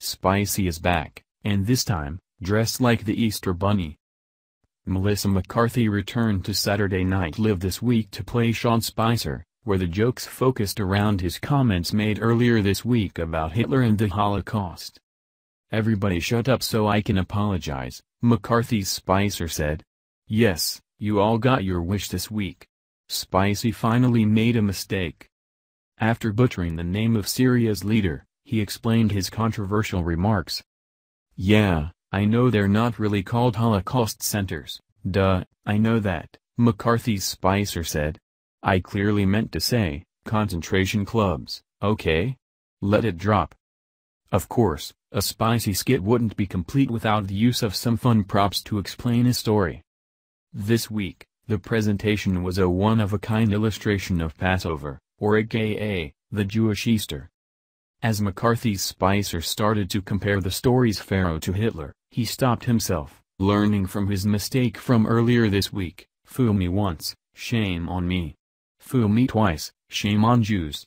Spicy is back, and this time, dressed like the Easter Bunny. Melissa McCarthy returned to Saturday Night Live this week to play Sean Spicer, where the jokes focused around his comments made earlier this week about Hitler and the Holocaust. Everybody shut up so I can apologize, McCarthy's Spicer said. Yes, you all got your wish this week. Spicy finally made a mistake. After butchering the name of Syria's leader, he explained his controversial remarks. Yeah, I know they're not really called Holocaust centers, duh, I know that, McCarthy's Spicer said. I clearly meant to say, concentration clubs, okay? Let it drop. Of course, a spicy skit wouldn't be complete without the use of some fun props to explain a story. This week, the presentation was a one-of-a-kind illustration of Passover, or aka, the Jewish Easter. As McCarthy's Spicer started to compare the story's Pharaoh to Hitler, he stopped himself, learning from his mistake from earlier this week, fool me once, shame on me. Fool me twice, shame on Jews.